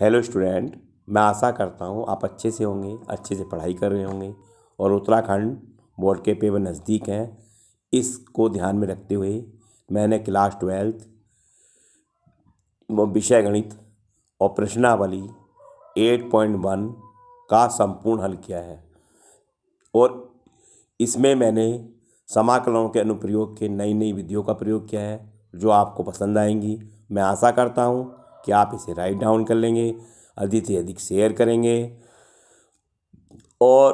hello student मैं आशा करता हूँ आप अच्छे से होंगे अच्छे से पढ़ाई कर रहे होंगे और उत्तराखंड बोर्ड के पेपर नज़दीक हैं इसको ध्यान में रखते हुए मैंने क्लास ट्वेल्थ विषय गणित और प्रश्नावली एट पॉइंट वन का संपूर्ण हल किया है और इसमें मैंने समाकलनों के अनुप्रयोग के नई नई विधियों का प्रयोग किया है जो आपको पसंद आएंगी मैं आशा करता हूँ कि आप इसे राइट डाउन कर लेंगे अधिक से अधिक शेयर करेंगे और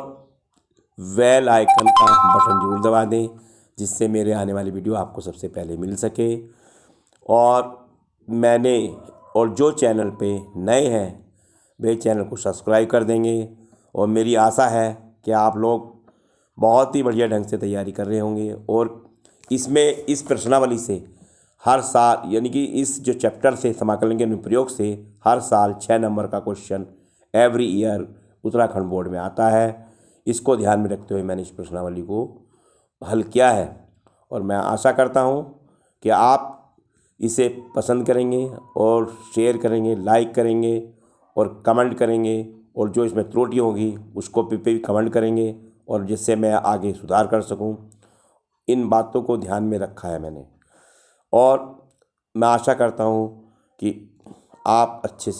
वेल आइकन का बटन जरूर दबा दें जिससे मेरे आने वाली वीडियो आपको सबसे पहले मिल सके और मैंने और जो चैनल पे नए हैं वे चैनल को सब्सक्राइब कर देंगे और मेरी आशा है कि आप लोग बहुत ही बढ़िया ढंग से तैयारी कर रहे होंगे और इसमें इस प्रश्नावली से हर साल यानी कि इस जो चैप्टर से समाकलन के अनुप्रयोग से हर साल छः नंबर का question every year Uttarakhand board में आता है इसको ध्यान में रखते हुए मैंने इस प्रश्नावली को हल किया है और मैं आशा करता हूँ कि आप इसे पसंद करेंगे और शेयर करेंगे लाइक करेंगे और कमेंट करेंगे और जो इसमें त्रुटि होगी उसको पे भी कमेंट करेंगे और जिससे मैं आगे सुधार कर सकूं इन बातों को ध्यान में रखा है मैंने और मैं आशा करता हूँ कि आप अच्छे से